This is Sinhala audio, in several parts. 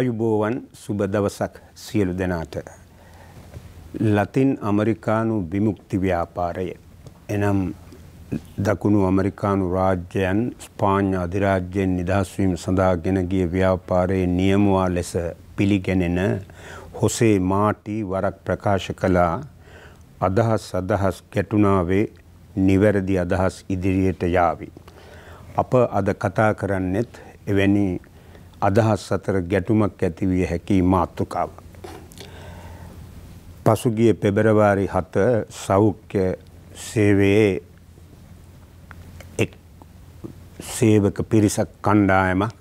ආයුබෝවන් සුබ දවසක් සියලු දෙනාට. ලතින් අමරිකානු විමුක්ති ව්‍යාපාරය එනම් දකුණු අමරිකානු රාජ්‍යයන් ස්පාඥ අධිරාජ්‍යයෙන් නිදහස්වීම සඳහා ගෙනගිය ව්‍යාපාරයේ නියමවා ලෙස පිළිගැනෙන හොසේ මාටි වරක් ප්‍රකාශ කළා අදහස් අදහස් ගැටුණාවේ නිවැරදි අදහස් ඉදිරියට යාවි. අප අද කතා කරන්නෙත් එවැනි අදහස් අතර ගැටුමක් ඇතිවිය හැකි මාතෘකාව. පසුගිය පෙබරවාරි හත සෞඛ්‍ය සේවයේ එක් සේවක පිරිසක් කණ්ඩායමක්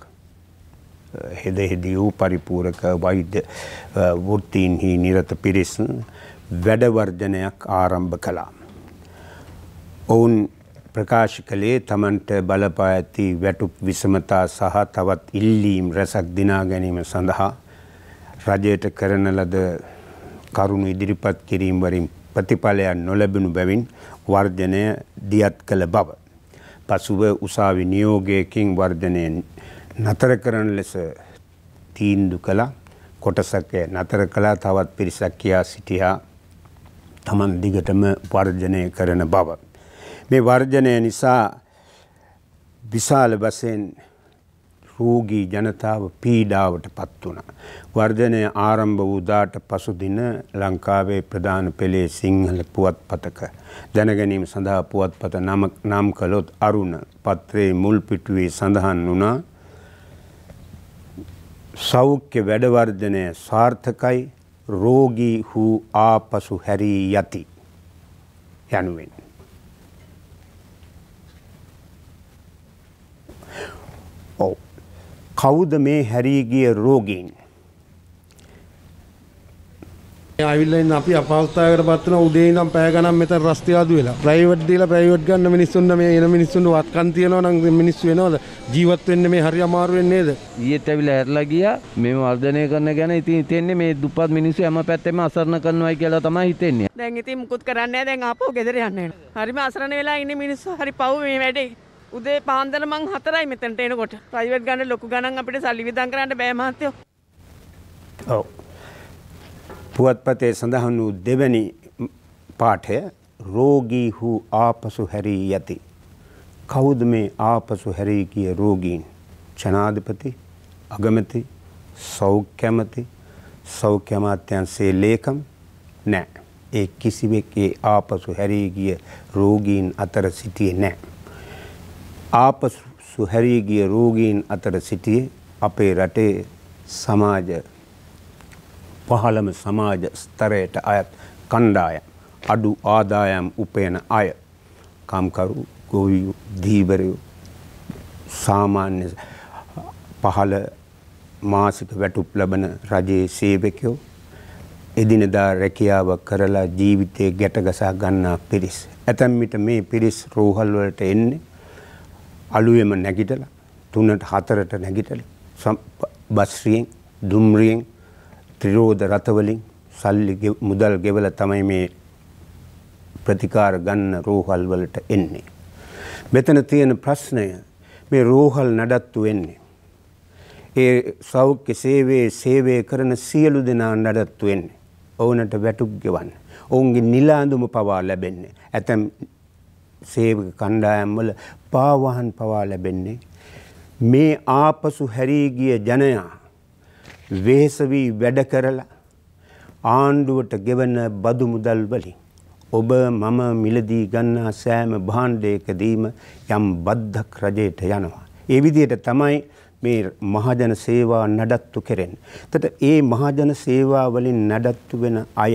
හෙදෙහිදී වූ පරිපූරක වෛද්‍ය වෘත්තීන්හි නිරත පිරිස් වැඩවර්ජනයක් ආරම්භ කළා. ඔවුන් ප්‍රකාශ කළේ තමන්ට බලපා ඇති වැටුප් විසමතා සහ තවත් ඉල්ලීම් රැසක් දිනා ගැනීම සඳහා රජයට කරන ලද කරුණු ඉදිරිපත් කිරීම් වරින් ප්‍රතිඵලයන් නොලැබුණු බැවින් වර්ජනය දියත් කළ බව. පසුව උසාවි නියෝගයකින් වර්ජනයෙන් නතර කරන ලෙස තීන්දු කළා කොටසක නතර කළා තවත් පිරිසක් කියා සිටියා තමන් දිගටම වර්ජනය කරන බව. මේ වර්ජනය නිසා විශාල වශයෙන් රෝගී ජනතාව පීඩාවට පත් වුණා. වර්ධනය ආරම්භ වූදාට පසුදින ලංකාවේ ප්‍රධාන පෙළේ සිංහල පුවත්පතක දැනගැනීම සඳහා පුවත්පත නම් කළොත් අරුණ පත්‍රයේ මුල් පිටුවේ සඳහන් වුණා සෞඛ්‍ය වැඩවර්ධනය සාර්ථකයි රෝගී හූ ආපසු හැරී යති යනුවෙන්. කවුද මේ හැරීගිය රෝගීන්. ඇවිල්ලෙන් අපි අපහස්ථාවකට පත්වන උදේ නම් පැය ගණන් මෙතන රස්තියාදු වෙලා ප්‍රයිවට් දීලා ප්‍රයිවට් ගන්න මිනිස්සුන්ට මේ එන මිනිස්සුන්ට වත්කම් තියනවා නම් මිනිස්සු වෙනවද ජීවත් වෙන්න මේ හරි අමාරු වෙන්නේ නේද ඊයේත් ඇවිල්ලා හැරලා ගියා මේ වර්ධනය කරන ගැන ඉතින් හිතෙන්නේ මේ දුප්පත් මිනිස්සු හැම පැත්තෙම අසරණ කරනවායි කියලා තමයි හිතෙන්නේ දැන් ඉතින් මුකුත් කරන්නේ නැහැ දැන් ආපහු ගෙදර යන්න වෙනවා හරිම අසරණ වෙලා ඉන්නේ මිනිස්සු හරි පව් මේ වැඩේ උදේ පාන්දර මං හතරයි මෙතනට එනකොට ප්‍රයිවට් ගන්න ලොකු ගණන් අපිට සල්ලි විදන් කරන්න බෑ මහත්තයෝ. ඔව්. පුවත්පතේ සඳහන් වූ දෙවැනි පාඨය රෝගී හු ආපසු හැරී යති. කවුද මේ ආපසු හැරී ගිය රෝගීන්? ජනාධිපති, අගමැති, සෞඛ්‍යමැති, සෞඛ්‍ය අමාත්‍යංශයේ ලේකම් නැහැ. ඒ කිසිවෙක් ඒ ආපසු හැරී ගිය රෝගීන් අතර සිටියේ නැහැ. ආපසු හැරී ගිය රෝගීන් අතර සිටියේ අපේ රටේ සමාජ පහළම සමාජ ස්තරයට අයත් කණ්ඩායම් අඩු ආදායම් උපයන අය කම්කරු ගොවියු දීවරයු සාමාන්‍ය පහළ මාසික වැටුප් ලබන රජයේ සේවකයෝ එදිනදා රැකියාව කරලා ජීවිතය ගැටගසා ගන්නා පිරිස්. ඇතැම් විට මේ පිරිස් රෝහල්වලට එන්නේ අලුයම නැගිටලා තුනට හතරට නැගිටලා බස්රියෙන් දුම්රියෙන් ත්‍රිරෝධ රථවලින් සල්ලි මුදල් ගෙවල තමයි මේ ප්‍රතිකාර ගන්න රෝහල් වලට එන්නේ. මෙතන තියෙන ප්‍රශ්නය මේ රෝහල් නඩත්තු වෙන්නේ. ඒ සෞඛ්‍ය සේවයේ සේවය කරන සියලු දෙනා නඩත්තු වෙන්නේ. ඔවුනට වැටුප් ගෙවන්න. ඔවුන්ගේ නිලාඳුම පවා ලැබෙන්නේ. ඇතැම් සේවක කණ්ඩායම් වල පාවහන් පවා ලැබෙන්නේ මේ ආපසු හැරී ගිය ජනයා වෙහෙස වී වැඩ කරලා ආණ්ඩුවට ගෙවන බදු මුදල් වලින් ඔබ මම මිලදී ගන්නා සෑම භාණ්ඩයකදීම යම් බද්ධක් රජයට යනවා. ඒ විදිහට තමයි මේ මහජන සේවා නඩත්තු කෙරෙන්නේ. එතකොට මේ මහජන සේවා වලින් නඩත්තු වෙන අය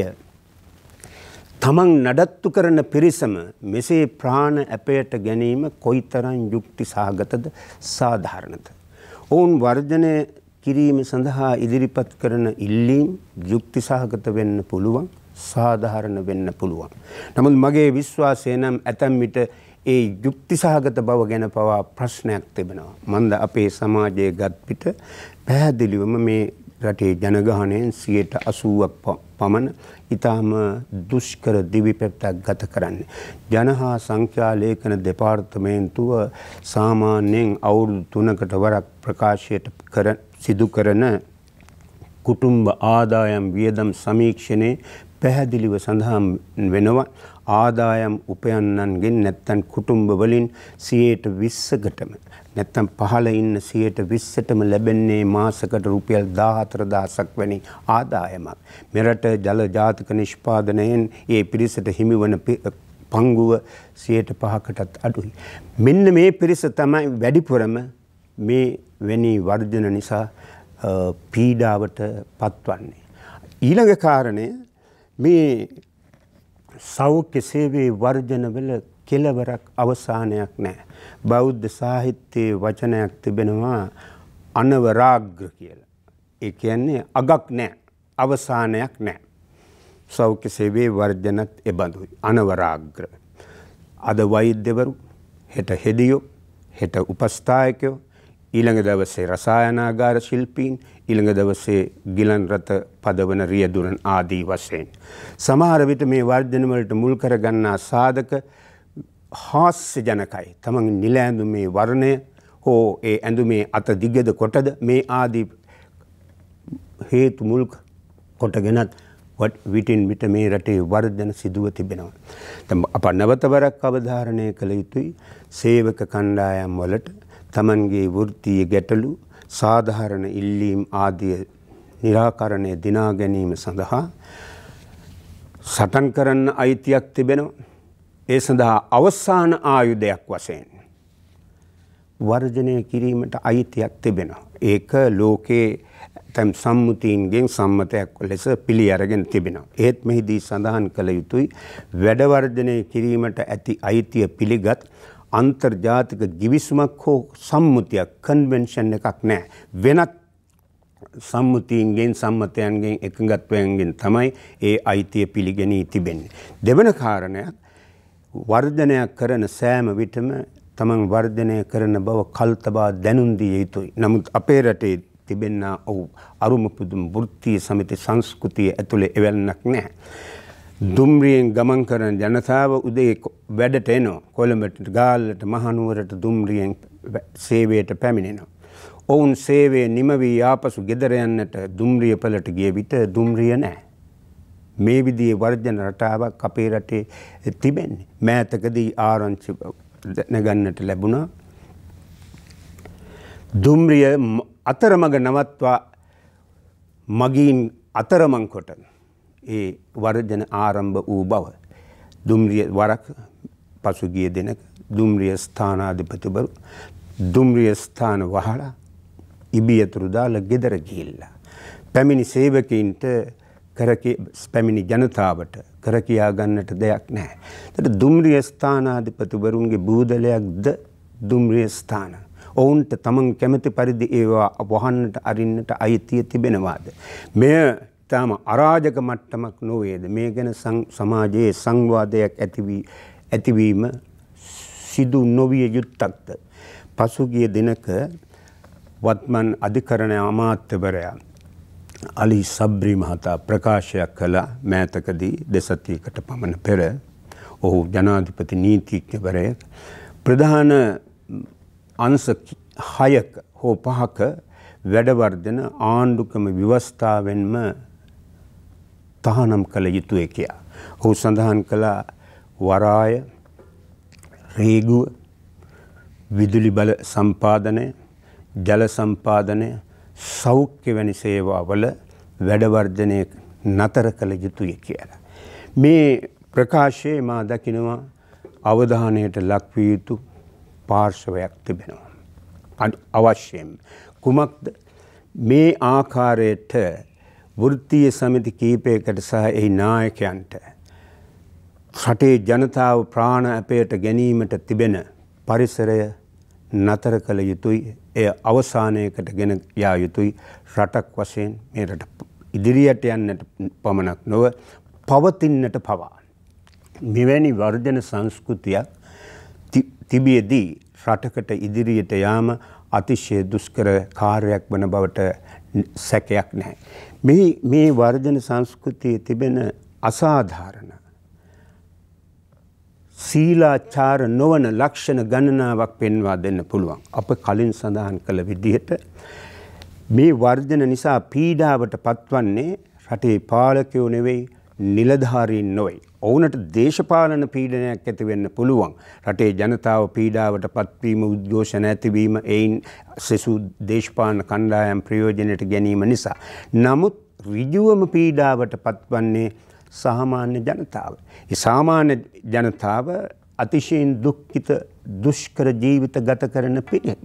තමන් නඩත්තු කරන පිරිසම මෙසේ ප්‍රාණ ඇපයට ගැනීම කොයිතරම් යුක්ති සහගතද සාධාරණද. ඔවුන් වර්ජනය කිරීම සඳහා ඉදිරිපත් කරන ඉල්ලීම් යුක්ති සහගත වෙන්න පුළුවන් සාධාරණ වෙන්න පුළුවන්. නමුත් මගේ විශ්වාසය නම් ඇතැම් විට ඒ යුක්ති සහගත බව ගැන පවා ප්‍රශ්නයක් තිබෙනවා. මන්ද අපේ සමාජයේ ගත්පිට පැහැදිලිවම මේ රටේ ජනගහනයෙන් සියයට අසුවක් පමණ ඉතාම දුෂ්කර දිවිපෙප්ටක් ගත කරන්නේ. ජන හා සංඛ්‍යා ලේඛන දෙපාර්තමේන්තුව සාමාන්‍යයෙන් අවුරුදු තුනකට වරක් ප්‍රකාශයට සිදු කරන කුටුම්බ ආදායම් වියදම් සමීක්ෂණේ පැහැදිලිව සඳහන් වෙනවා ආදායම් උපයන්නන්ගෙන් නැත්තන් කුටුම්බ වලින් සියයට විස්සකටම නැත්තම් පහළ ඉන්න 120%ටම ලැබෙන්නේ මාසකට රුපියල් 14000ක් වැනි ආදායමක්. මෙරට ජල ජාතික නිෂ්පාදනයෙන් ඒ පිරිසට හිමිවන පංගුව 105කටත් අඩුයි. මෙන්න මේ පිරිස තමයි වැඩිපුරම මේ වෙනි වර්ජන නිසා පීඩාවට පත්වන්නේ. ඊළඟ කාරණය මේ සෞඛ්‍ය සේවයේ වර්ජනවල කෙලවරක් අවසානයක් නැහැ. බෞද්ධ සාහිත්‍යයේ වචනයක් තිබෙනවා අනවරාග්‍ර කියලා. ඒ කියන්නේ අගක් නැහැ. අවසානයක් නැහැ. සෞඛ්‍ය සේවයේ වර්ජනත් එබඳුයි. අනවරාග්‍ර. අද වෛද්‍යවරු හෙට හෙදියෝ හෙට උපස්ථායකයෝ ඊළඟ දවසේ රසායනාගාර ශිල්පීන් ඊළඟ දවසේ ගිලන් රත පදවන රියදුරන් ආදී වශයෙන්. සමහර විට මේ වර්ධනවලට මුල් කරගන්නා සාධක හාස්‍යජනකයි. තමන් නිලෑඳුමේ වර්ණය හෝ ඒ ඇඳුමේ අත දිගද කොටද මේ ආදී හේතු මුල් කොටගෙනත් විටින් විට මේ රටේ වර්ධන සිදුව තිබෙනවා. අප නවතවරක් අවධාරණය කළ යුතුයි සේවක කණ්ඩායම් වලට තමන්ගේ වෘත්තිය ගැටලු සාධාරණ ඉල්ලීම් ආදිය නිරාකරණය දිනා ගැනීම සඳහා සටන් කරන්න අයිතියක් තිබෙනවා. ඒ සඳහා අවස්සාන ආයුධයක් වශයෙන් වර්ජනය කිරීමට අයිතියක් තිබෙනවා. ඒක ලෝකයේ තැම් සම්මුතීන්ගෙන් සම්මතයක් ලෙස පිළි අරගෙන තිබෙනවා. ඒත් මෙහිදී සඳහන් කළ යුතුයි වැඩවර්ජනය කිරීමට ඇති අයිතිය පිළිගත් අන්තර්ජාතික ගිවිසුමක් හෝ සම්මුතියක් කන්වෙන්ෂන් එකක් නෑ. වෙනත් සම්මුතීන්ගෙන් සම්මතයන්ගෙන් එකඟත්වයන්ගෙන් තමයි ඒ අයිතිය පිළිගැනී තිබෙන්නේ. දෙවන කාරණයක් වර්ධනයක් කරන සෑම විටම තමන් වර්ධනය කරන බව කල්තබා දැනුන්දිය යුතුයි. නමුත් අපේ රටේ තිබෙන්න ඔහු අරුමපුදුම් බෘත්තිය සමිති සංස්කෘතිය ඇතුළේ එවැන්නක් නැහැ. දුම්රියෙන් ගමන් කරන ජනතාව උදේ වැඩට එනෝ කොළඹට ගාල්ලට මහනුවරට දුම්රියෙන් සේවයට පැමිණෙනවා. ඔවුන් සේවේ නිමවී ආපසු ගෙදරයන්නට දුම්රිය පලට ගිය විට දුම්රිය නෑ. මේ විදිහේ වර්ජන රටාවක් අපේ රටේ තිබෙන්නේ. මෑතකදී ආරංචි දැනගන්නට ලැබුණා. දුම්රිය අතරමඟ නවත්වා මගින් අතරමං කොට ඒ වර්ජන ආරම්භ වූ බව. දුම්රිය වරක් පසුගිය දෙනක දුම්රිය ස්ථානාධිපතිවරු දුම්රිය ස්ථාන වහලා ඉබියතුරු දාලා ගෙදර ගිහිල්ලා පැමිණි සේවකයින්ට පැමිණි ජනතාවට කරකියා ගන්නට දෙයක් නැහැ. එතට දුම්රිය ස්ථානාධිපතිවරුන්ගේ බූදලයක්ද දුම්රිය ස්ථාන. ඔවුන්ට තමන් කැමති පරිදි ඒවා වහන්නට අරින්නට අයිතිය තිබෙනවාද. මෙය තාම අරාජක මට්ටමක් නොවේද මේ ගැන සමාජයේ සංවාදයක් ඇතිවීම සිදු නොවිය යුත්තක්ද. පසුගිය දෙනක වත්මන් අධිකරණය අමාත්‍යවරයා අලි සබ්‍රී මහතා ප්‍රකාශයක් කළ මෑතකදී දෙසතියකට පමණ පෙර ඔහු ජනාධිපති නීතිඥවරයෙක් ප්‍රධාන අංශ හයක හෝ පහක වැඩවර්ධන ආණ්ඩුක්‍රම ව්‍යවස්ථාවෙන්ම තහනම් කළ යුතුය කියා. ඔහු සඳහන් කළා වරාය රේගුව විදුලි බල සම්පාදනය ජල සම්පාදනය සෞඛ්‍ය වැනි සේවාවල වැඩවර්ධනය නතර කළ යුතුය කියලා. මේ ප්‍රකාශයේ මා දකිනවා අවධානයට ලක්විය යුතු පාර්ශවයක් තිබෙනවා. අවශ්‍යයෙන් කුමක්ද මේ ආකාරයට වෘත්තීය සමිති කීපයකට සහ එහි නායකයන්ට රටේ ජනතාව ප්‍රාණ අපයට ගැනීමට තිබෙන පරිසරය නතර කළ යුතුයි එය අවසානයකට ගෙන යා යුතුයි රටක් වශයෙන් මේ රට ඉදිරියට යන්නට පමණක් නොව පවතින්නට පවා. මෙවැනි වර්ජන සංස්කෘතියක් තිබියදී රටකට ඉදිරියට යාම අතිශය දුෂ්කර කාර්යක් වන බවට සැකයක් නැහැ. මේ වර්ජන සංස්කෘතිය තිබෙන අසාධාරණ සීලාචාර නොවන ලක්ෂණ ගණනාවක් පෙන්වා දෙන්න පුළුවන්. අප කලින් සඳහන් කළ විදිහට මේ වර්ජන නිසා පීඩාවට පත්වන්නේ රටේ පාලකයෝ නෙවෙයි නිලධාරීන් නොවයි. ඔවුනට දේශපාලන පීඩනයක් ඇතිවෙන්න පුළුවන්. රටේ ජනතාව පීඩාවට පත්වීම උද්ඝෝෂණ ඇතිවීම එයින් සෙසු දේශපාලන කණ්ඩායම් ප්‍රයෝජනයට ගැනීම නිසා. නමුත් ඍජුවම පීඩාවට පත්වන්නේ සාමාන්‍ය ජනතාව. ඒ සාමාන්‍ය ජනතාව අතිශයින් දුක්ඛිත දුෂ්කර ජීවිත ගත කරන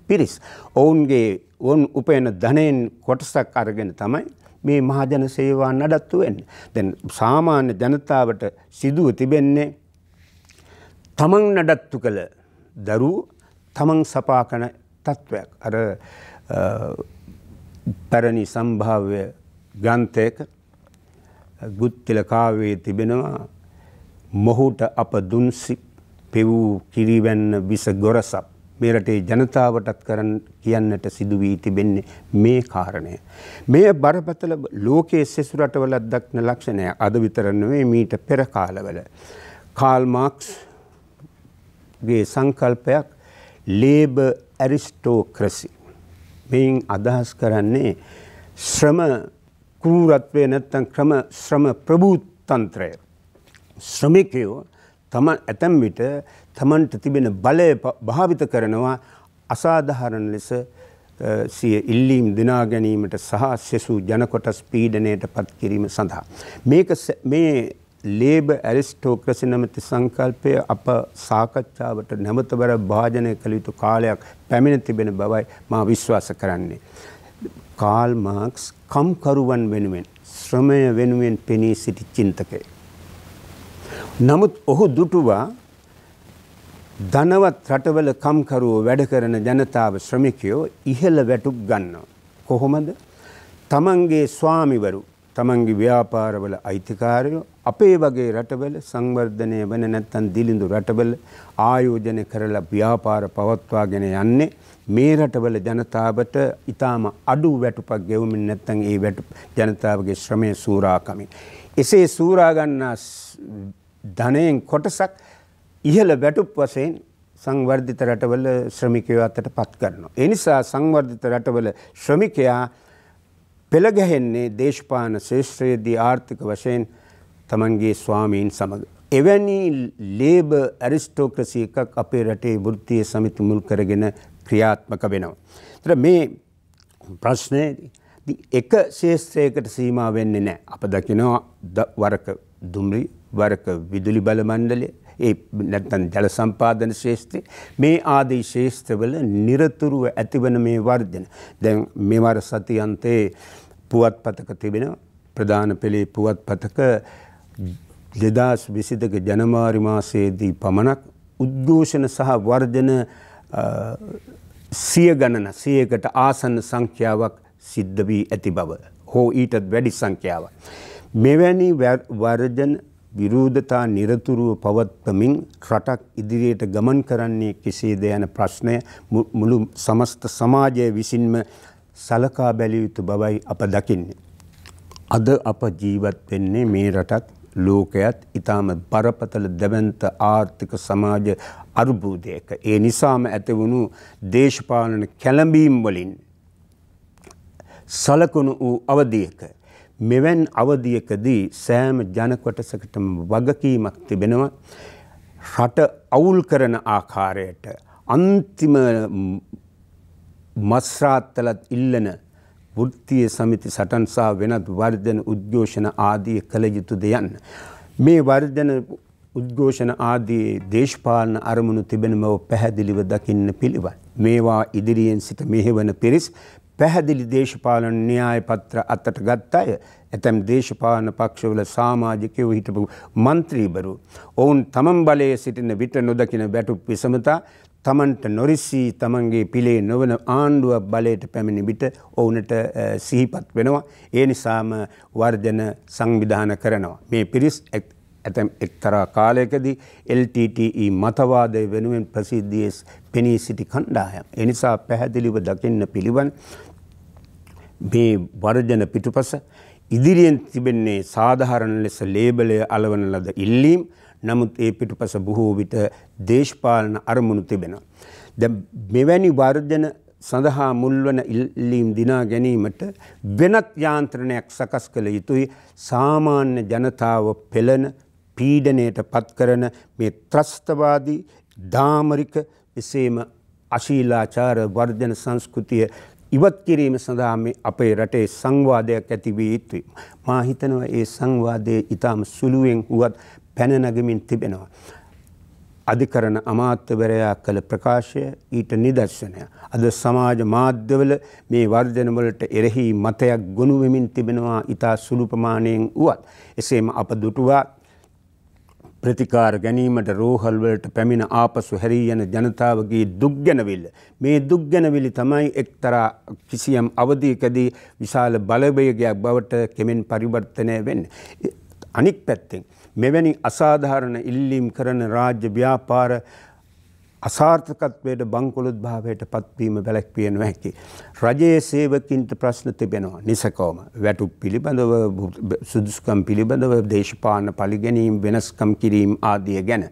පිරිස්. ඔවුන්ගේ ඔවුන් උපයන ධනයෙන් කොටසක් අරගෙන තමයි මේ මහජන සේවා නඩත්තු වෙන්නේ. දැන් සාමාන්‍ය ජනතාවට සිදුව තිබෙන්නේ තමන් නඩත්තු කළ දරුවෝ තමන් සපාකන තත්ත්වයක්. අර පැරණි සම්භාව්‍ය ග්‍රන්ථයක ගුත්තිල කාවයේ තිබෙනවා මොහුට අප දුන්සි පෙවූ කිරිවැන්න විස ගොරසක් මේ රටේ ජනතාවටත් කරන්න කියන්නට සිදු වී තිබෙන්නේ මේ කාරණය. මේ බරපතල ලෝකයේ සෙසු රටවලත් දක්න ලක්ෂණය අද විතර නෙවෙයි මීට පෙර කාලවල. කාල් මාක්ස් ගේ සංකල්පයක් ලේබ ඇරිස්ටෝක්‍රසි. මෙයින් අදහස් කරන්නේ ශ්‍රම කූරත්වය නැත්තම් ක්‍රම ශ්‍රම ප්‍රභූතන්ත්‍රය. ශ්‍රමිකයෝ තම ඇතැම් විට තමන්ට තිබෙන බලය භාවිත කරනවා අසාධහරණ ලෙස සිය ඉල්ලීම් දිනා ගැනීමට සහ සෙසු ජනකොටස් පීඩනයට පත් කිරීම සඳහා. මේක මේ ලේබ ඇරිස්ටෝක්‍රසි නැමති සංකල්පය අප සාකච්ඡාවට නැමතවර භාජනය කළ යුතු කාලයක් පැමිණ තිබෙන බවයි මා විශ්වාස කරන්නේ. කාල් මාක්ස් කම්කරුවන් වෙනුවෙන් ශ්‍රමය වෙනුවෙන් පෙනී සිටි චින්තකය. නමුත් ඔහු දුටුවා ධනවත් රටවල කම්කරුවෝ වැඩ කරන ජනතාව ශ්‍රමිකයෝ ඉහළ වැටුප් ගන්නවා. කොහොමද? තමන්ගේ ස්වාමිවරු තමන්ගේ ව්‍යාපාරවල අයිතිකාරයෝ අපේ වගේ රටවල සංවර්ධනය වන නැත්තන් දිලිඳු රටවල ආයෝජන කරලා ව්‍යාපාර පවත්වාගෙන යන්නේ මේ රටවල ජනතාවට ඉතාම අඩු වැටුපක් ගෙවමින් නැත්තන් ඒ වැට ජනතාවගේ ශ්‍රමය සූරාකමින්. එසේ සූරාගන්නා ධනයෙන් කොටසක් ඉහළ වැටුප් වසයෙන් සංවර්ධිත රටවල ශ්‍රමිකයෝ අතට පත් කරනවා. එනිසා සංවර්ධිත රටවල ශ්‍රමිකයා පෙළගැහෙන්නේ දේශපාන ශේෂත්‍රයේදී ආර්ථික වශයෙන් තමන්ගේ ස්වාමීන් සමඟ. එවැනි ලේබ ඇරිස්ටෝක්‍රසි එකක් අපේ රටේ වෘත්තිය සමිති මුල් කරගෙන ක්‍රියාත්මක වෙනවා. තර මේ ප්‍රශ්නය එක ශේෂත්‍රයකට සීම වෙන්නේ නෑ අප දකිනවා වරක දුම්රි වරක විදුලි බලමණ්ඩලය ඒ නැත්තන් ජල සම්පාදන ශේෂත්‍රය මේ ආදී ශේෂත්‍රවල නිරතුරුව ඇතිවන මේ වර්ධන දැන් මෙවර සතියන්තයේ පුවත් පතක තිබෙන ප්‍රධාන පෙළේ පුවත් පතක දෙදස් විසිදක ජනමාරි මාසයේදී පමණක් උද්ඝෝෂණ සහ වර්ධන සිය ගණන සියකට ආසන්න සංඛ්‍යාවක් සිද්ධ වී ඇති බව හෝ ඊටත් වැඩි සංඛ්‍යාවක්. මෙවැනි වර්ජන විරෝධතා නිරතුරුව පවත්වමින් රටක් ඉදිරියට ගමන් කරන්නේ කෙසේද යන ප්‍රශ්නය මුළු සමස්ත සමාජය විසින්ම සලකා බැලිය යුතු බවයි අප දකින්නේ. අද අප ජීවත් වෙන්නේ මේ රටත් ලෝකයත් ඊටාම බරපතල දැවැන්ත ආර්ථික සමාජ අර්බුදයක ඒ නිසාම ඇතිවුණු දේශපාලන කැළඹීම් වලින් සලකුණු වූ අවධියක මෙවැන් අවධියකදී සෑම ජන කොටසකටම වගකීමක් තිබෙනවා රට අවුල් කරන ආකාරයට අන්තිම මස්රාත්තලත් ඉල්ලන වෘත්තිය සමිති සටන් සහ වෙනත් වර්ධන උද්ඝෝෂණ ආදිය කළ යුතුද යන්න. මේ වර්ධන උද්ඝෝෂණ ආදී දේශපාලන අරමුණු තිබෙන මව පැහැදිලිව දකින්න පිළිවන්. මේවා ඉදිරියෙන් සිට මෙහෙවන පිරිස් පැහැදිලි දේශපාලන න්‍යාය පත්‍ර අතට ගත් අය ඇතැම් දේශපාලන පක්ෂවල සාමාජිකයෝ හිටපු මන්ත්‍රීවරු ඔවුන් තමන් බලයේ සිටින විට නොදකින වැටුප් විසමතා තමන්ට නොරිස්සී තමන්ගේ පිළේ නොවන ආණ්ඩුවක් බලයට පැමිණි බිට ඔවුනට සිහිපත් වෙනවා. ඒ නිසාම වර්ජන සංවිධාන කරනවා. මේ පිරිස් ඇතැම් එක්තරා කාලයකදී LTTE මතවාදය වෙනුවෙන් ප්‍රසිද්ධියස් පෙනී සිටි කණ්ඩායම්. එනිසා පැහැදිලිව දකින්න පිළිවන් මේ වර්ජන පිටුපස ඉදිරියෙන් තිබෙන්නේ සාධහරණ ලෙස ලේබලය අලවන ලද ඉල්ලීම් නමුත් ඒ පිටුපස බොහෝ විට දේශපාලන අරමුණු තිබෙනවා. දැන් මෙවැනි වර්ජන සඳහා මුල්වන ඉල්ලීම් දිනා ගැනීමට වෙනත් යාන්ත්‍රණයක් සකස් කළ යුතුයි සාමාන්‍ය ජනතාව පෙළන පීඩනයට පත්කරන මේ ත්‍රස්තවාදී දාමරික එසේම අශීලාචාර වර්ධන සංස්කෘතිය ඉවත් කිරීම සඳහා මේ අපේ රටේ සංවාදයක් ඇති වී යුතුයි. මා හිතනවා ඒ සංවාදයේ ඊටම සුළුවෙන් වුවත් පැන නැගමින් තිබෙනවා. අධිකරණ අමාත්‍යවරයා කළ ප්‍රකාශය ඊට නිදර්ශනය. අද සමාජ මාධ්‍යවල මේ වර්ධනවලට එරෙහි මතයක් ගොුණු වෙමින් තිබෙනවා ඉතා සුළුපමාණයෙන් වුවත්. එසේම අප දුටුවා ප්‍රතිකාර ගැනීමට රෝහල්වලට පැමිණ ආපසු හැරී යන ජනතාවගේ දුක්ගැනවිල්ල. මේ දුක්ගැනවිලි තමයි එක්තරා කිසියම් අවධීකදී විශාල බලවයගයක් බවට කෙමෙන් පරිවර්තනය වෙන්න. අනික් පැත්තෙන්. මෙවැනි අසාධාරණ ඉල්ලීම් කරන රාජ්‍ය ව්‍යාපාර අසාර්ථකත්වයට බංකොලොත් භාවයට පත්වීම වැලැක්විය නොහැකි. රජයේ සේවකින්ට ප්‍රශ්න තිබෙනවා නිසකෝම වැටුප් පිළිබඳව සුදුස්කම් පිළිබඳව දේශපාන පලිගැනීම් වෙනස්කම් කිරීම් ආදිය ගැන.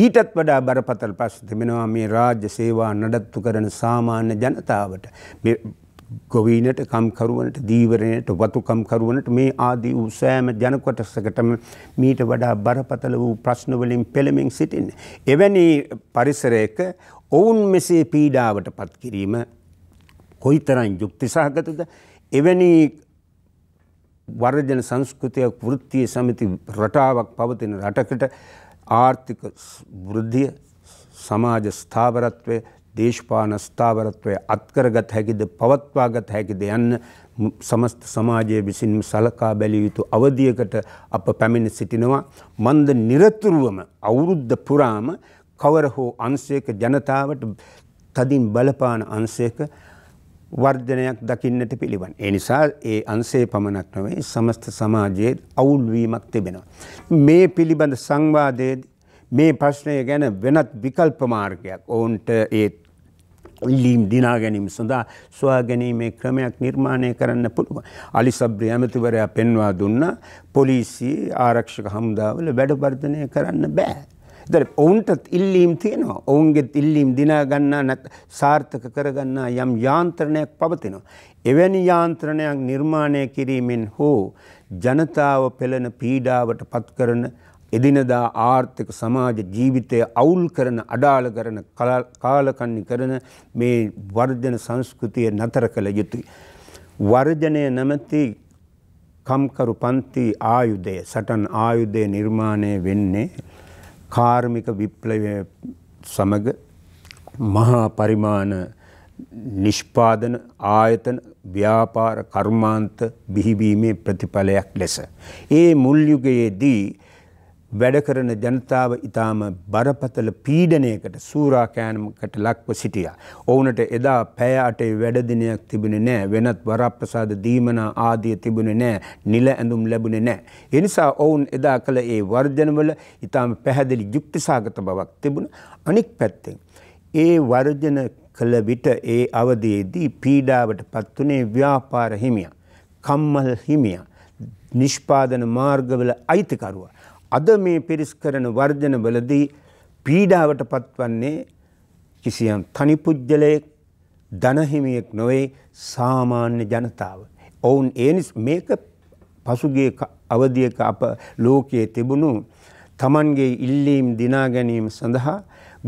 ඊටත් වඩා බරපතල් ප්‍රශ් තිබෙනවා මේ රාජ්‍ය සේවා නඩත්තු කරන සාමාන්‍ය ජනතාවට ගොවීනට කම්කරුවනට දීවරණයට වතුකම්කරුවනට මේ ආදී වූ සෑම ජනකොටසකටම මීට වඩා බරපතල වූ ප්‍රශ්නවලින් පෙළමින් සිටින්න. එවැනි පරිසරයක ඔවුන් මෙසේ පීඩාවට පත් කිරීම කොයිතරන් යුක්තිසාහගතද එවැනි වර්ජන සංස්කෘතියක් වෘත්තිය සමිති රටාවක් පවතින රටකට ආර්ථික වෘද්ධිය සමාජ ස්ථාවරත්වය දේශපාන ස්ථාවරත්වය අත්කරගත් හැකිද පවත්වාගත් හැකිද යන්න සමස්ත සමාජය විසින් සලකා බැලිය යුතු අවධියකට අප පැමිණ සිටිනවා. මන්ද නිරතුරුවම අවුරුද්ධ පුරාම කවර හෝ අන්සේක ජනතාවට තදින් බලපාන අන්සේක වර්ධනයක් දකින්නට පිළිවන්. ඒ නිසා ඒ අන්සේ පමණක් නොවේ සමස්ත සමාජයේ අවුල්වීමක් තිබෙනවා. මේ පිළිබඳ සංවාදයේදී මේ ප්‍රශ්නය ගැන වෙනත් විකල්ප මාර්ගයක් ඔවුන්ට ඒ ඉල්ලීම් දිනා ගැනීම සඳහා සොයා ගැනීමේ ක්‍රමයක් නිර්මාණය කරන්න පුළුවන්. අලි සබ්‍රි ඇමතිවරයා පෙන්වා දුන්න පොලිසිය ආරක්ෂක හමුදාවල වැඩවර්ධනය කරන්න බෑ. එතන ඔවුන්ටත් ඉල්ලීම් තියෙනවා. ඔවුන්ගෙත් ඉල්ලීම් දිනා ගන්නා සාර්ථක කරගන්නා යම් යාන්ත්‍රණයක් පවතිනවා. එවැනි යාන්ත්‍රණයක් නිර්මාණය කිරීමෙන් හෝ ජනතාව පෙළෙන පීඩාවට පත්කරන එදිනදා ආර්ථික සමාජ ජීවිතය අවුල් කරන අඩාල කරන කාලකන්නි කරන මේ වර්ජන සංස්කෘතිය නතර කළ යුතුයි. වර්ජනය නැමැති කම්කරු පන්ති ආයුධය සටන් ආයුධය නිර්මාණය වෙන්නේ කාර්මික විප්ලවය සමග මහා පරිමාණ නිෂ්පාදන ආයතන ව්‍යාපාර කර්මාන්ත බිහිවීමේ ප්‍රතිඵලයක් ලෙස. ඒ මුල්යුගයේදී වැඩ කරන ජනතාව ඉතාම බරපතල පීඩනයකට සූරාකෑනකට ලක්ව සිටියා. ඔවුනට එදා පැය අටේ වැඩදිනයක් තිබුණේ නෑ වෙනත් වරප්‍රසාද දීමනා ආදිය තිබුණේ නෑ නිල ඇඳුම් ලැබුණේ නෑ. එනිසා ඔවුන් එදා කළ ඒ වර්ජනවල ඉතාම පැහැදිලි යුක්තිසාගත බවක් තිබුණ අනික් පැත්තෙන්. ඒ වර්ජන කළ විට ඒ අවදයේදී පීඩාවට පත්වනේ ව්‍යාපාර හිමිය. කම්මල් හිමිය. නිෂ්පාදන මාර්ගවල අයිතිකරුවා. අද මේ පිරිස් කරන වර්ජනවලදී පීඩාවට පත්වන්නේ කිසියම් තනි පුජ්‍යලයෙක් ධනහිමියෙක් නොවේ සාමාන්‍ය ජනතාව. ඔවුන් ඒ මේක පසුගිය අවධියක අප ලෝකයේ තිබුණු තමන්ගේ ඉල්ලීම් දිනා ගැනීම සඳහා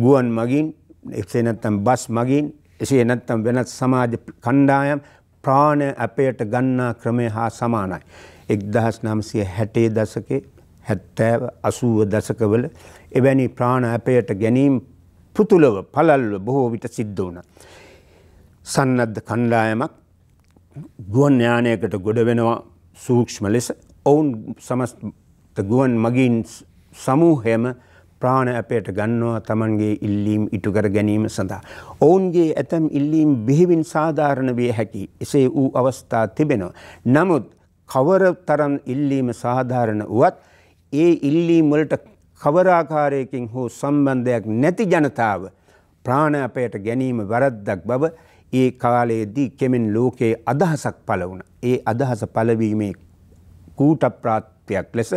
ගුවන් මගින් එසේ නැත්තම් බස් මගින් එසේ නැත්තම් වෙනත් සමාජ කණ්ඩායම් ප්‍රාණ අපයට ගන්නා ක්‍රමය හා සමානයි. එක්දහස් නම්සය හැටේ දසකේ හැත්තෑ අසුව දසකවල එවැනි ප්‍රාණ ඇපයට ගැනීම් පුතුලව පළල්ව බොහෝ විට සිද්ධ වුණ. සන්නද්ධ කණ්ඩායමක් ගුවන්ඥානයකට ගොඩ වෙනවා සූක්ෂ්ම ලෙස ඔවුන් සමස්ත ගුවන් මගින් සමූහයම ප්‍රාණ අපයට ගන්නවා තමන්ගේ ඉල්ලීම් ඉටුකර ගැනීම සඳහා. ඔවුන්ගේ ඇතැම් ඉල්ලීම් බිහිවින් සාධාරණ විය හැකි එසේ වූ අවස්ථා තිබෙනවා. නමුත් කවර තරම් ඉල්ලීම සාධාරණ වුවත් ඒ ඉල්ලීම් වලට කවරාකාරයකින් හෝ සම්බන්ධයක් නැති ජනතාව ප්‍රාණපයට ගැනීම වරද්දක් බව ඒ කාලයේදී කෙමෙන් ලෝකයේ අදහසක් පළ වුණ. ඒ අදහස පලවීමේ කූට ප්‍රාත්්‍යයක් ලෙස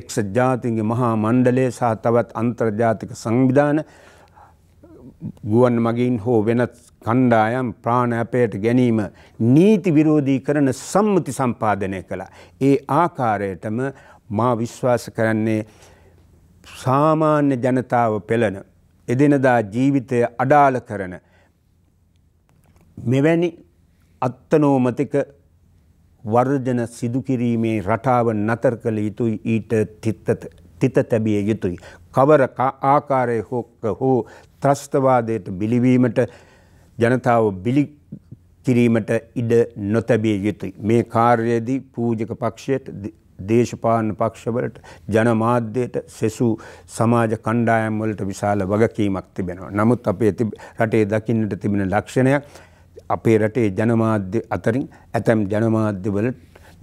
එක්ස ජාතින්ගේ මහා මණ්ඩලය සහ තවත් අන්තර්ජාතික සංවිධාන ගුවන් මගින් හෝ වෙනත් කණ්ඩායම් ප්‍රාණඇපයට ගැනීම නීති විරෝධී කරන සම්මති සම්පාදනය කළ. ඒ ආකාරයටම මා විශ්වාස කරන්නේ සාමාන්‍ය ජනතාව පෙළන එදිනදා ජීවිතය අඩාල කරන මෙවැනි අත්තනෝමතික වර්ජන සිදුකිරීමේ රටාව නතර කළ යුතුයි ඊට තිත තැබිය යුතුයි. කවර ආකාරය හොක්ක හෝ ත්‍රස්තවාදයට බිලිවීමට ජනතාව බිලි කිරීමට ඉඩ නොතැබිය යුතුයි. මේ කාර්යයේදී පූජක පක්ෂයට දේශපාලන පක්ෂවලට ජනමාධ්‍යයට සෙසු සමාජ කණ්ඩායම් වලට විශාල වගකීමක් තිබෙනවා. නමුත් අපේ රටේ දකින්නට තිබෙන ලක්ෂණයක් අපේ රටේ ජනමාධ්‍ය අතරින් ඇතැම් ජනමාධ්‍යවල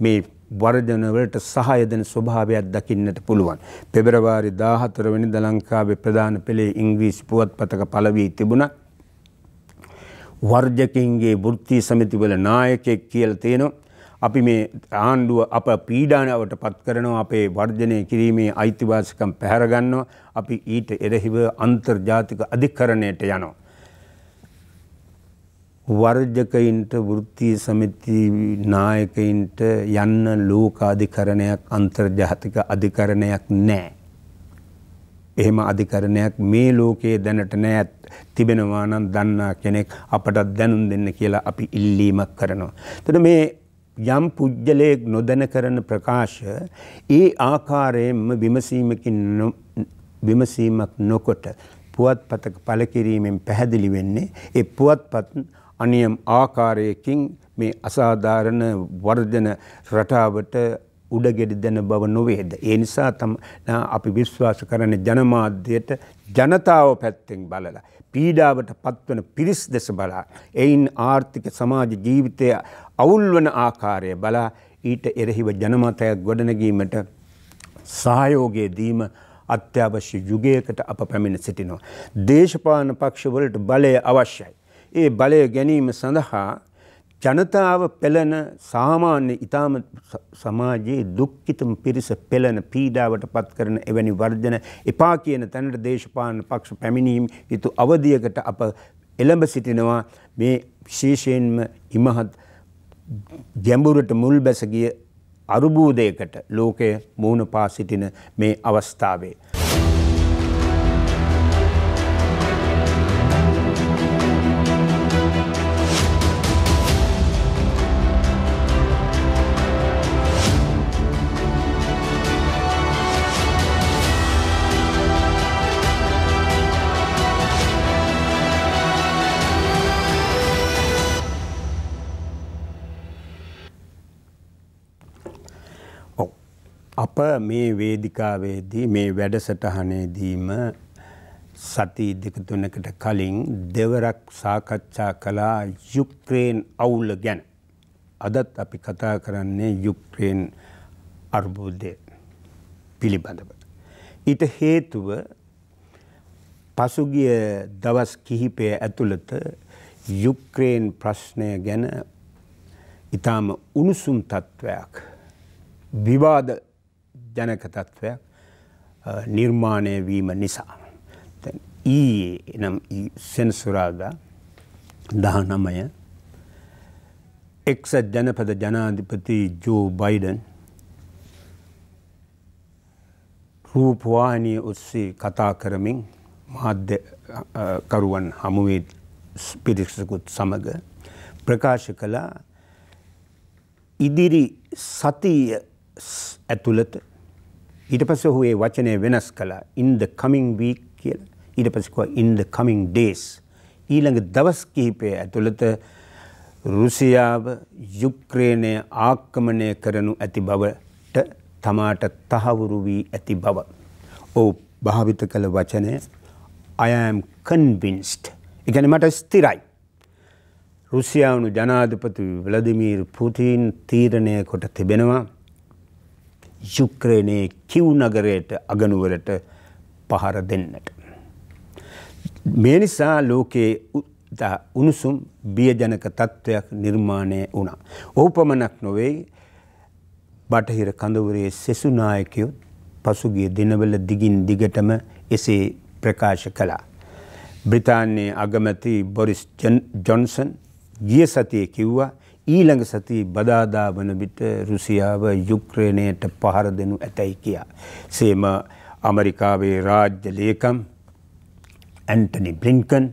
මේ වර්ජනවලට සහය දෙන ස්වභාවයක් දකින්නට පුළුවන්. පෙබරවාරි 14 වෙනිදා ලංකාවේ ප්‍රධාන පෙළේ ඉංග්‍රීසි පුවත්පතක පළ වී තිබුණා. වර්ජකින්ගේ වෘත්ති සමිතිවල නායකයෙක් කියලා තියෙනවා. අපි මේ ආණ්ඩුව අප පීඩානාවට පත් කරනවා අපේ වර්ජනය කිරීමේ අයිතිවාසිකම් පැහැරගන්නවා අපි ඊට එරෙහිව අන්තර්ජාතික අධිකරණයට යනවා. වර්ජකයින්ට වෘත්තිය සමිති නායකයින්ට යන්න ලෝකාධිකරණයක් අන්තර්ජාතික අධිකරණයක් නෑ. එහෙම අධිකරණයක් මේ ලෝකයේ දැනට නෑත් තිබෙනවා නම් දන්නා කෙනෙක් අපටත් දැනුම් දෙන්න කියලා අපි ඉල්ලීමක් කරනවා. එතකොට මේ යම් පුද්ගලයෙක් නොදැන කරන ප්‍රකාශ ඒ ආකාරයෙන්ම විමසීමකින් විමසීමක් නොකොට පුවත්පතක පළ කිරීමෙන් පැහැදිලි වෙන්නේ ඒ පුවත්පත් අනියම් ආකාරයකින් මේ අසාධාරණ වර්ධන රටාවට උඩගෙඩි දෙන බව නොවේද. ඒ නිසා තම අපි විශ්වාස කරන ජනමාධ්‍යයට ජනතාව පැත්තෙන් බලලා පීඩාවට පත්වන පිරිස් දෙස බලා එයින් ආර්ථික සමාජ ජීවිතය අවුල්වන ආකාරය බලා ඊට එරෙහිව ජනමතයක් ගොඩනගීමට සහයෝගයේ දීම අත්‍යවශ්‍ය යුගයකට අප පැමිණ සිටිනවා. දේශපාලන පක්ෂවලට බලය අවශ්‍යයි. ඒ බලය ගැනීම සඳහා ජනතාව පෙළන සාමාන්‍ය ඉතාම සමාජයේ දුක්ඛිතම පිරිස පෙළන පීඩාවට පත් කරන එවැනි වර්ජන එපා කියන තැනට දේශපාලන පක්ෂ පැමිණීම යුතු අවධියකට අප එළඹ සිටිනවා මේ විශේෂයෙන්ම ඉමහත් ගැඹුරට මුල් බැස ගිය අරුබෝධයකට ලෝකය මූණ පා සිටින මේ අවස්ථාවේ අප මේ වේදිකාවේදී මේ වැඩසටහනේදීම සති දෙක තුනකට කලින් දෙවරක් සාකච්ඡා කළා යුක්‍රේන් අවුල ගැන. අදත් අපි කතා කරන්නේ යුක්‍රේන් අර්බුදය පිළිබඳව. ඊට හේතුව පසුගිය දවස් කිහිපය ඇතුළත යුක්‍රේන් ප්‍රශ්නය ගැන ඉතාම උණුසුම් තත්ත්වයක් විවාද ජනකතත්වයක් නිර්මාණය වීම නිසා. ඊයේ එනම් සෙනසුරාදා දහනමය එක්සත් ජනපද ජනාධිපති ජෝ බයිඩන් රූපවානය ඔස්සේ කතා කරමින් මාධ්‍යකරුවන් හමුවේ පිරික්සකුත් සමඟ ප්‍රකාශ කළා ඉදිරි සතිය ඇතුළත ඊට පස්සේ ඔහු ඒ වචනය වෙනස් කළා in the coming week කියලා. ඊට පස්සේ කිව්වා in the coming days. ඊළඟ දවස් කිහිපය ඇතුළත රුසියාව යුක්‍රේනය ආක්‍රමණය කරනු ඇති බවට තමාට තහවුරු වී ඇති බව. ඔහු භාවිත කළ වචනය අයම් කන්වින්ස්ට් ඉගැන මට ස්තිරයි. රුසියාවනු ජනාධපති වලදිමීර් පුතින් තීරණය කොට තිබෙනවා යුක්‍රේණයේ කිව් නගරයට අගනුවරට පහර දෙන්නට. මේ නිසා ලෝකයේ උණුසුම් බියජනක තත්ත්වයක් නිර්මාණය වුණා. ඕපමණක් නොවේ බටහිර කඳවුරේ සෙසුනායකයොත් පසුගිය දිනවල දිගින් දිගටම එසේ ප්‍රකාශ කළා. බ්‍රිතාන්‍යයේ අගමැති බොරිස් ජොන්සන් ගිය සතිය කිව්වා ඊළඟ සති බදාදා වන විට රුසියාව යුක්‍රේනයට පහර දෙනු ඇතැයි කියා. සේම ඇමරිකාවේ රාජ්‍ය ලේකම් ඇන්ටනි බ්ලින්කන්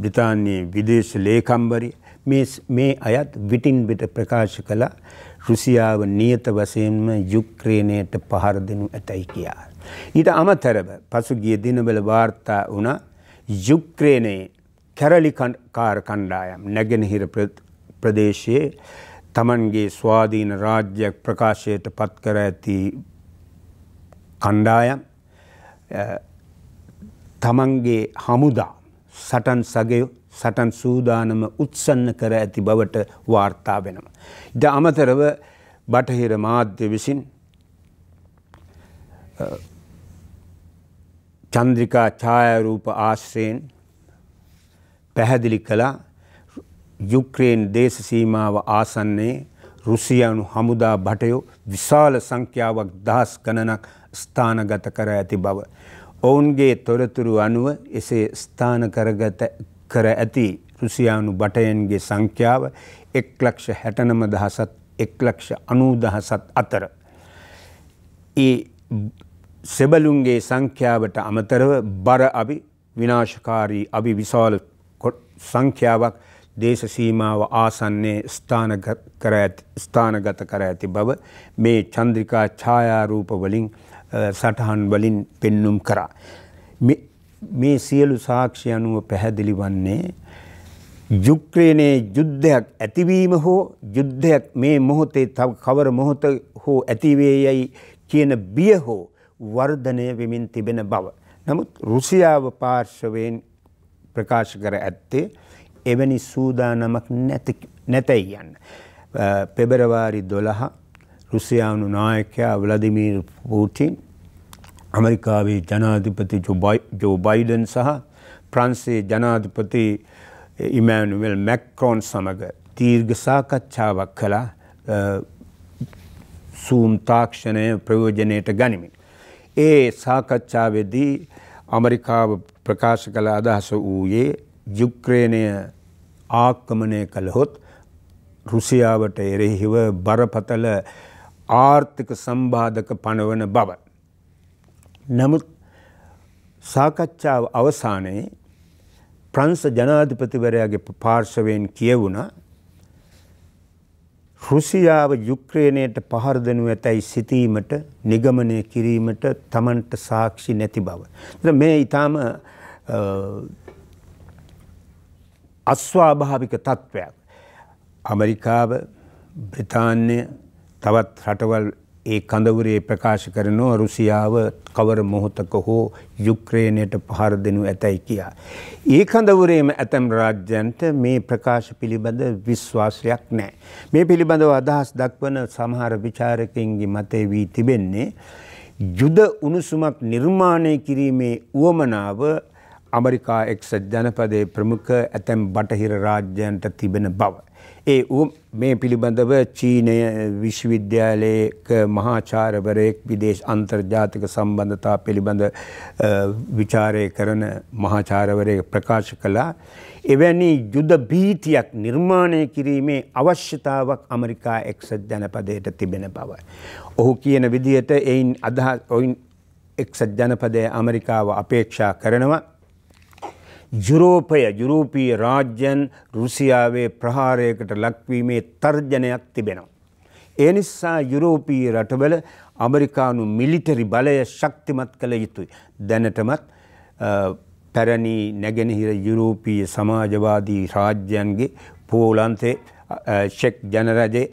බ්‍රිතාන්‍යයේ විදේශ ලේකම්වරි මේ අයත් විටින් විට ප්‍රකාශ කළ රුසියාව නියත වසයෙන්ම යුක්‍රේනයට පහර දෙනු ඇතැයි කියා. ඊට අමතරව පසුගිය දිනවල වාර්තා වුණ යුක්‍රේනයේ කැරලි කාර කණ්ඩායම් නැගෙනහිර ප්‍රදේශයේ තමන්ගේ ස්වාධීන රාජ්‍යයක් ප්‍රකාශයට පත් කර ඇති කණ්ඩායම් තමන්ගේ හමුදා සටන් සගයෝ සටන් සූදානම උත්සන්න කර ඇති බවට වාර්තා වෙනවා. ඉට අමතරව බටහිර මාධ්‍ය විසින් චන්ද්‍රිකා ඡායරූප ආශ්‍රයෙන් පැහැදිලි කළා යුක්‍රේන් දේශ සීමාව ආසන්නයේ රුසියානු හමුදා භටයෝ විශාල සංඛ්‍යාවක් දහස් ගණනක් ස්ථානගත කර ඇති බව. ඔවුන්ගේ තොරතුරු අනුව එසේ ස්ථාන කරගත කර ඇති රුසියානු බටයන්ගේ සංඛ්‍යාව එක් ලක්ෂ හැටනම දහසත් එක් ලක්ෂ අනූදහසත් අතර. ඒ සෙබලුන්ගේ සංඛ්‍යාවට අමතරව බර අවි විනාශකාරී අවි විශාල සංඛ්‍යාවක් දේශ සීමාව ආසන්නයේ ස්ථානගත කර ඇති බව මේ චන්ද්‍රිකා ඡායාරූප වලින් සටහන් වලින් පෙන්눔 කරා. මේ සියලු සාක්ෂි අනුව පැහැදිලි වන්නේ යුක්‍රේනයේ යුද්ධයක් ඇතිවීම හෝ යුද්ධයක් මේ මොහොතේ තව කවර මොහොත හෝ ඇතිවේ යයි කියන බිය හෝ වර්ධනය වෙමින් තිබෙන බව. නමුත් රුසියාව පාර්ශවයෙන් ප්‍රකාශ කර ඇත්තේ එවැනි සූදානමක් නැතැයි යන්න. පෙබරවාරි දොළහ රුසියානු නායකයා වලදිමීර් පූටින් ඇමරිකාවේ ජනාධිපති ජෝ බයිඩන් සහ ප්‍රන්සේ ජනාධිපති ඉමෑනුවල් මැක්කෝන් සමඟ තීර්ග සාකච්ඡාවක් කලා සූම් තාක්ෂණය ප්‍රයෝජනයට ගනිමින්. ඒ සාකච්ඡාවේදී අමරිකාව ප්‍රකාශ කළ අදහස වූයේ යුක්‍රේණය ආක්‍රමණය කළහොත් රුසියාවට එරෙහිව බරපතල ආර්ථික සම්බාධක පනවන බව. නමුත් සාකච්ඡාව අවසානයේ ප්‍රංශ ජනාධිපතිවරයාගේ පාර්ශවයෙන් කියවුණ රුසියාව යුක්‍රේණයට පහර දෙනු ඇතැයි සිතීමට නිගමනය කිරීමට තමන්ට සාක්ෂි නැති බව. මේ ඊටාම අස්වාභාවික තත්ත්වයක්. අමරිකාව බ්‍රතාන්‍ය තවත් රටවල් ඒ කඳවුරේ ප්‍රකාශ කරනවා රුසියාව කවර මොහොතක හෝ යුක්‍රේණයට පහර දෙනු ඇතැයි කියා. ඒ කඳවුරේම ඇතැම් රාජ්‍යන්ට මේ ප්‍රකාශ පිළිබඳ විශ්වාසයක් නෑ. මේ පිළිබඳව අදහස් දක්වන සමහර විචාරකයන්ගේ මතේ වී තිබෙන්නේ. යුද උණුසුමක් නිර්මාණය කිරීමේ වුවමනාව අමරිකා එක්සත් ජනපදයේ ප්‍රමුඛ ඇතැම් බටහිර රාජ්‍යයන්ට තිබෙන බව. ඒ මේ පිළිබඳව චීනය විශ්වවිද්‍යාලයක මහාචාරවරයෙක් විදේශ අන්තර්ජාතික සම්බන්ධතා පිළිබඳ විචාරය කරන මහාචාරවරය ප්‍රකාශ කළා. එවැනි යුද භීතියක් නිර්මාණය කිරීමේ අවශ්‍යතාවක් අමරිකා එක්සත් ජනපදයට තිබෙන බව. ඔහු කියන විදිහට එයින් අදහ ඔයින් එක්සත් ජනපදය අමරිකාව අපේක්ෂා කරනවා යුරෝපය යුරෝපීය රාජ්‍යන් රුසියාවේ ප්‍රහාරයකට ලක්වීමේ තර්ජනයක් තිබෙනවා. ඒ නිසා යුරෝපීය රටවල ඇමරිකානු මිලිටරි බලය ශක්තිමත් කළ යුතුයි. දැනටමත් පැරණි නැගෙනහිර යුරෝපීය සමාජවාදී රාජ්‍යයන්ගේ පෝලන්තේ ෂෙක් ජනරජයේ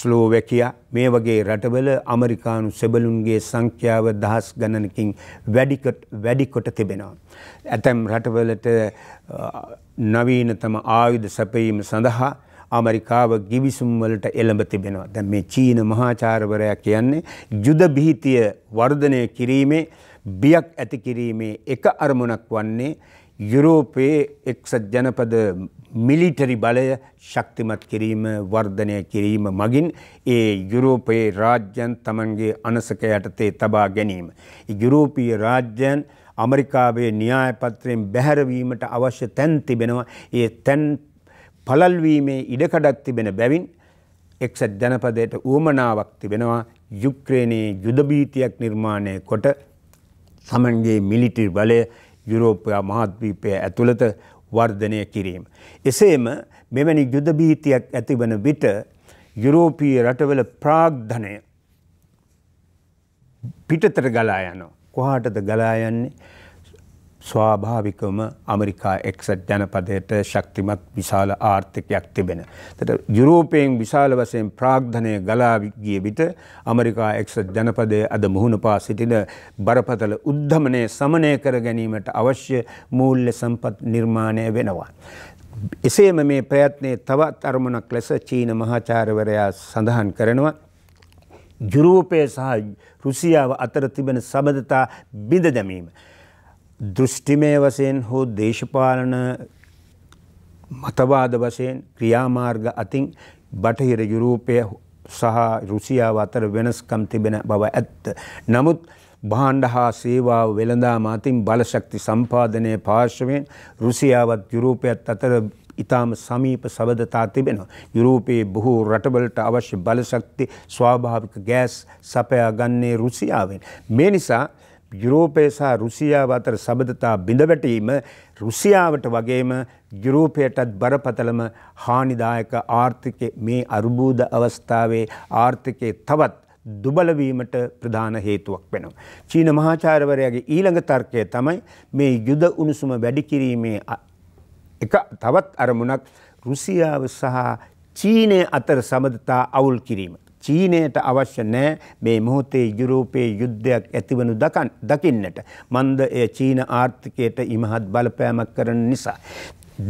ස්ලෝවැකියා මේ වගේ රටවල ඇමරිකානු සෙබළුන්ගේ සංඛ්‍යාව දහස් ගණනකින් වැඩිකට වැඩිකොට තිබෙනවා. ඇතැම් රටවලට නවීනතම ආයුධ සැපයීම සඳහා ඇමරිකාව ගිවිසුම් වලට එළඹ තිබෙනවා. දැන් මේ චීන මහාචාර්යවරයා කියන්නේ යුද බීතිය වර්ධනය කිරීමේ බියක් ඇති කිරීමේ එක අරමුණක් වන්නේ යුරෝපයේ එක්සත් ජනපද මිලිටරි බලය ශක්තිමත් කිරීම වර්ධනය කිරීම මගින් ඒ යුරෝපයේ රාජ්‍යන් තමන්ගේ අනසක යටතේ තබා ගැනීම. යුරෝපීය රාජ්‍යන් අමරිකාවේ න්‍යායපත්‍රයෙන් බැහැරවීමට අවශ්‍ය තැන් තිබෙනවා ඒ තැන් පලල්වීමේ ඉඩකඩක් තිබෙන බැවින් එක්සත් ජනපදයට ඌමනාවක් තිබෙනවා යුක්්‍රේණයේ යුදභීතියක් නිර්මාණය කොට සමන්ගේ මිලිටර් බලය යුරෝපයා මහත්වීපය ඇතුළත වර්ධනය කිරීම. එසේම මෙවැනි යුදභීතියක් ඇතිවන විට යුරෝපීය රටවල ප්‍රාග්ධනය පිටතර ගලා යනවා. කොහාටද ගලා යන්නේ ස්වාභාවිකවම අමරිකා එක්සත් ජනපදයට ශක්තිමත් විශාල ආර්ථිකයක් තිබෙන. තට යුරෝපයෙන් විශාල වසයෙන් ප්‍රාග්ධනය ගලාගිය විට අමරිකා එක්සත් ජනපදය අද මුහුණ පා සිටින බරපතල උද්ධමනය සමනය කර ගැනීමට අවශ්‍ය මූල්්‍ය සම්පත් නිර්මාණය වෙනවා. එසේම මේ ප්‍රයත්නයේ තවත් අරමුණක් ලෙස චීන මහාචාරවරයා සඳහන් කරනවා. යුරෝපය සහ රුසියාව අතර තිබෙන සබඳතා බිඳ දැමීම. දෘෂ්ටිමය වශයෙන් හෝ දේශපාලන මතවාද වශයෙන් ක්‍රියාමාර්ග අතින් බටහිර යුරෝපය සහ රුසියාව අතර වෙනස්කම් තිබෙන බව ඇත්ත. නමුත් භාණ්ඩ හා සේවාව වෙළඳාම අතින් බලශක්ති සම්පාදනය පාර්ශවයෙන් රුසියාවත් යුරෝපයත් අතර ඉතාම සමීප සබඳතා තිබෙනවා. යුරෝපයේ බොහෝ රටවලට අවශ්‍ය බලශක්ති ස්වාභාවික ගෑස් සපයා ගන්නේ රුසියාවෙන්. මේ නිසා යුරෝපය සහ රුසියාව අතර සබඳතා බිඳවැටීම රුසියාවට වගේම යුරෝපයටත් බරපතලම හානිදායක ආර්ථික මේ අර්බූද අවස්ථාවේ ආර්ථිකයේ තවත් දුබලවීමට ප්‍රධාන හේතුවක් වෙනවා. චීන මහාචාර්යවරයාගේ ඊළඟ තර්කය තමයි මේ යුද උණුසුම වැඩි කිරීමේ එක තවත් අරමුණක් රුසියාව සහ චීනය අතර සබඳතා අවුල් කිරීම. චීනයට අවශ්‍ය නැහැ මේ මොහොතේ යුරෝපයේ යුද්ධයක් ඇතිවනු දකින්නට. මන්ද එය චීන ආර්ථිකයට ඉමහත් බලපෑමක් කරන නිසා.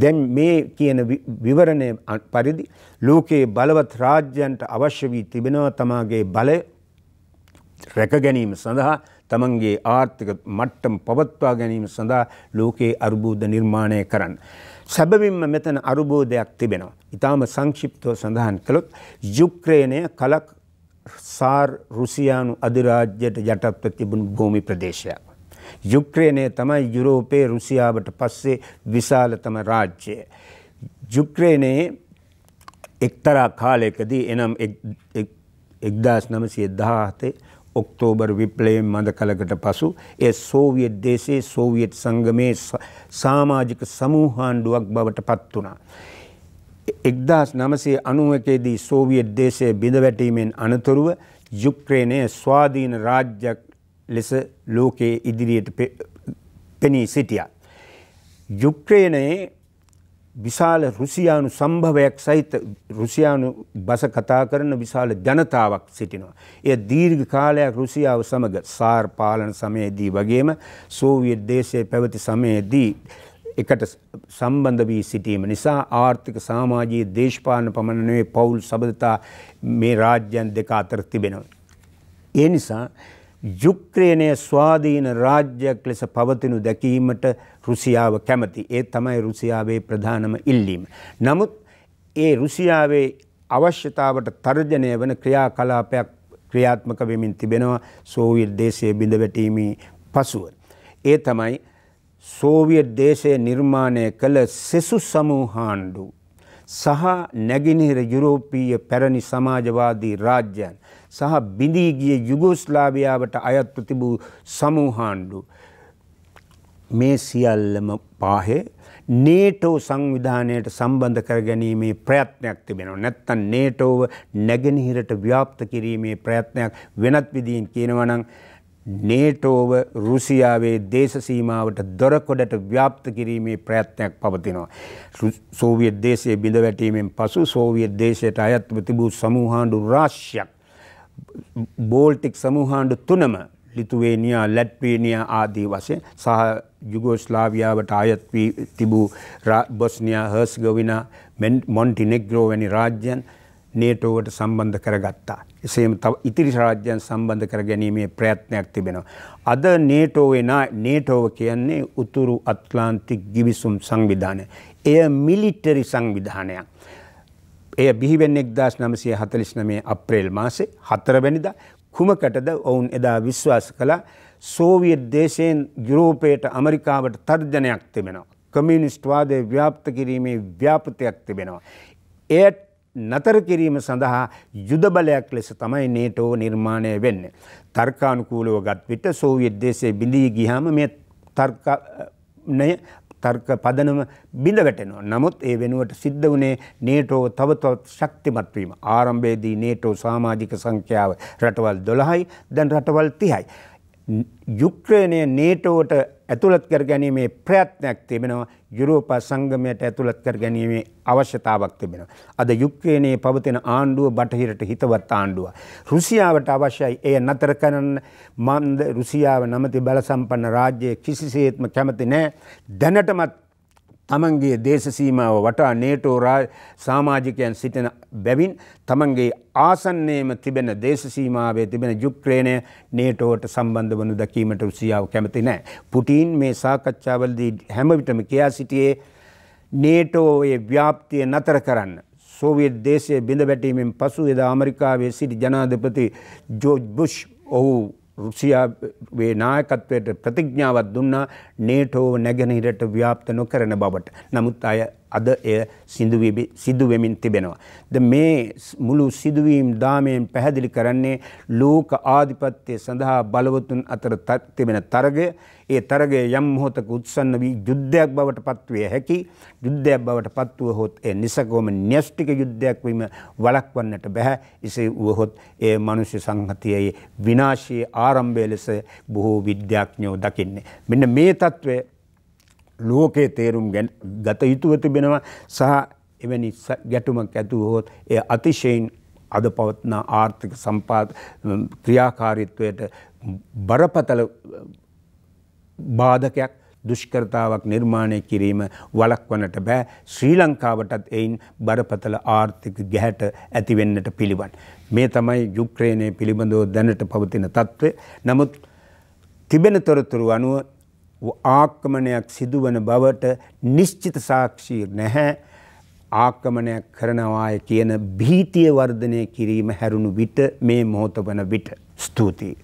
දැන් මේ කියන විවරණය පරිදි ලෝකයේ බලවත් රාජ්‍යන්ට අවශ්‍ය වී තිබෙනවා තමාගේ බලය රැක ගැනීම සඳහා තමන්ගේ ආර්ථික මට්ටම් පවත්වා ගැනීම සඳහා ලෝකයේ අර්බූද නිර්මාණය කරන්න. සැබවින්ම මෙතන අරුබෝධයක් තිබෙනවා. ඉතාම සංක්ෂිප්තව සඳහන් කළොත් යුක්‍රේනය කලක් සාර් රුසියානු අධිරාජ්‍යයට යටත්ව තිබුණු භූමි ප්‍රදේශයක්. යුක්‍රේනය තමයි යුරෝපයේ රුසියාවට පස්සේ විශාලතම රාජ්‍යය. යුක්‍රේනයේ එක්තරා කාලයකදී එනම් එක්දස් නමසිය දාහතේ ඔක්තෝබර් විප්ලවයෙන් මඳ කලකට පසු ඒ සෝවියට් දේශයේ සෝවියට් සංගමයේ සමාජික සමූහාණ්ඩුවක් බවට පත් වුණා. 1991 දී සෝවියට් දේශයේ බිඳ වැටීමෙන් අනතුරුව යුක්‍රේනයේ ස්වාධීන රාජ්‍යයක් ලෙස ලෝකයේ ඉදිරියට පෙනී සිටියා. යුක්‍රේනයේ විශාල රුසියානු සම්භවයක් සහිත රුසියානු බස කතා කරන විශාල ජනතාවක් සිටිනවා. එය දීර්ඝ කාලයක් රුසියාව සමග සාර් පාලන සමයේදී වගේම සෝවියට් දේශයේ පැවති සමයේදී එකට සම්බන්ධ වී සිටීම නිසා ආර්ථික සමාජයේ දේශපාලන පමණ නෙවෙයි පවුල් සබඳතා මේ රාජ්‍යයන් දෙක අතර තිබෙනවා. ඒ නිසා යුක්‍රේනයේ ස්වාධීන රාජ්‍යයක් ලෙස පවතිනු දැකීමට රුසියාව කැමති. ඒ තමයි රුසියාවේ ප්‍රධානම ඉල්ලීම. නමුත් ඒ රුසියාවේ අවශ්‍යතාවට තර්ජනය වන ක්‍රියා කලාපයක් ක්‍රියාත්මක වෙමින් තිබෙනවා සෝවියට් දේශය බිඳ වැටීමේ පසුව. ඒ තමයි සෝවියට් දේශය නිර්මාණය කළ සෙසු සමූහාණ්ඩු සහ නැගිනිහිර යුරෝපීය පැරණි සමාජවාදී රාජ්‍යයන් සහ බිඳීගිය යුගෝස්ලාවියාවට අයත්ව තිබූ සමූහාණ්ඩු මේ සියල්ලම පාහේ නේටෝ සංවිධානයට සම්බන්ධ කර ගැනීමේ ප්‍රයත්නයක් තිබෙනවා. නැත්තම් නේටෝව නැගෙනහිරට ව්‍යාප්ත කිරීමේ ප්‍රයත්නයක් වෙනත් විදිහින් කියනවා නම් නේටෝව රුසියාවේ දේශ සීමාවට දොරකොඩට ව්‍යාප්ත කිරීමේ ප්‍රයත්නයක් පවතිනවා. සෝවියට් දේශයේ බිඳ වැටීමෙන් පසු සෝවියට් දේශයට අයත්ව තිබූ සමූහාණ්ඩු රාශියක් බෝල්ටික් සමූහාණ්ඩු තුනම ලිතුවේනියා ලැට්වේනියා ආදී වශයෙන් සහ යුගෝස්ලාවියාවට අයත් වී තිබූ බොස්නියා හර්ස්ගොවිනා මොන්ටිනෙග්‍රෝ වැනි රාජ්‍යයන් නේටෝවට සම්බන්ධ කරගත්තා. එසේම තව ඉතිරි රාජ්‍යයන් සම්බන්ධ කර ගැනීමේ ප්‍රයත්නයක් තිබෙනවා. අද නේටෝවේ නේටෝව කියන්නේ උතුරු අත්ලාන්තික් ගිවිසුම් සංවිධානය. එය මිලිටරි සංවිධානයක්. එය බිහිවෙන්නේ 1949 අප්‍රේල් මාසේ 4 වෙනිදා කුමකටද ඔවුන් එදා විශ්වාස කළ සෝවියත් දේශයෙන් යුරෝපයට අමරිකාවට තර්ජනයක් තිබෙනවා. කමියනිස්ට්වාදය ව්‍යාප්ත කිරීමේ ව්‍යාපතයක් තිබෙනවා. එයට නතර කිරීම සඳහා යුදබලයක් ලෙස තමයි නේටෝ නිර්මාණය වෙන්න. තර්කානුකූලව ගත්විට සෝවියත් දේශය බිඳී ගිහම මේ තර්කනය තර්ක පදනම බිඳ වැටෙනවා. නමුත් ඒ වෙනුවට සිද්ධ වුණේ නේටෝ තව තවත් ශක්තිමත් වීම. ආරම්භයේදී නේටෝ සමාජික සංඛ්‍යාව රටවල් 12යි, දැන් රටවල් 30යි. යුක්්‍රණය නේටෝට ඇතුළත් කර ගැනීමේ ප්‍රයත්නයක් තිබෙනවා යුරෝප සංගමයට ඇතුළත් කර ගැනීමේ අවශ්‍යතාවක් තිබෙනවා. අද යුක්්‍රණයේ පවතින ආණ්ඩුව බටහිරට හිතවත් ආණ්ඩුව. රුසියාවට අවශ්‍යයි එය නතර කරන්න මන්ද රුසියාව නමති බලසම්පන්න රාජ්‍යය කිසිසේත්ම කැමති නෑ දැනටමත් තමන්ගේ දේශසීමාව වටා නේටෝ සාමාජිකයන් සිටින බැවින් තමන්ගේ ආසන්නේම තිබෙන දේශසීමාවේ තිබෙන යුක්‍රේනය නේටෝට සම්බන්ධ වනු දකීමට රුසියාව කැමති නෑ. පුටීන් මේ සාකච්ඡාවලදී හැමවිටම කියා සිටියේ නේටෝයේ ව්‍යාප්තිය නතර කරන්න. සෝවියට් දේශය බිඳ වැටීමෙන් පසු එදා ඇමරිකාවේ සිටි ජනාධපති ජෝජ් බුෂ් ඔහු රුසියාවේ නායකත්වයට ප්‍රතිඥාවක් දුන්නා නේටෝව නැගෙනහිරට ව්‍යාප්ත නොකරන බවට. නමුත් අය අද එය සිදු වෙමින් තිබෙනවා. ද මේ මුළු සිදුවීම් දාමයෙන් පැහැදිලි කරන්නේ ලෝක ආධිපත්‍යය සඳහා බලවතුන් අතර තිබෙන තරගය ඒ තරගේ යම් මොහොතක උත්සන්න වී යුද්ධයක් බවට පත්විය හැකි යුද්ධයක් බවට පත්ව හොත් ඒ නිසකවම න්‍යෂ්ටික යුද්ධයක් වීම වළක්වන්නට බැහැ එසේ වුවහොත් ඒ මනුෂ්‍ය සංහතියේ විනාශයේ ආරම්භය ලෙස බොහෝ විද්‍යාඥයෝ දකින්නේ මෙන්න මේ తත්වය ලෝකයේ තේරුම් ගත යුතුව තිබෙනවා සහ එවැනි ගැටුමක් ඇතුව හොත් එය අතිශයින් අද පවත්න ආර්ථික සම්පාත ක්‍රියාකාරීත්වයට බරපතල බාධකයක් දුෂ්කරතාවක් නිර්මාණය කිරීම වලක්වනට බෑ ශ්‍රී ලංකාවටත් එයින් බරපතල ආර්ථික ගැහැට ඇතිවෙන්නට පිළිවන්. මේ තමයි යුක්්‍රේණය පිළිබඳව දැනට පවතින තත්ත්වය නමුත් තිබෙන තොරතුරු අනුව ආක්‍රමණයක් සිදුවන බවට නිශ්චිත සාක්ෂිය නැහැ. ආක්‍රමණයක් කරනවාය කියන භීතිය වර්ධනය කිරීම හැරුණු විට මේ මොහොත වන විට. ස්තුතියි.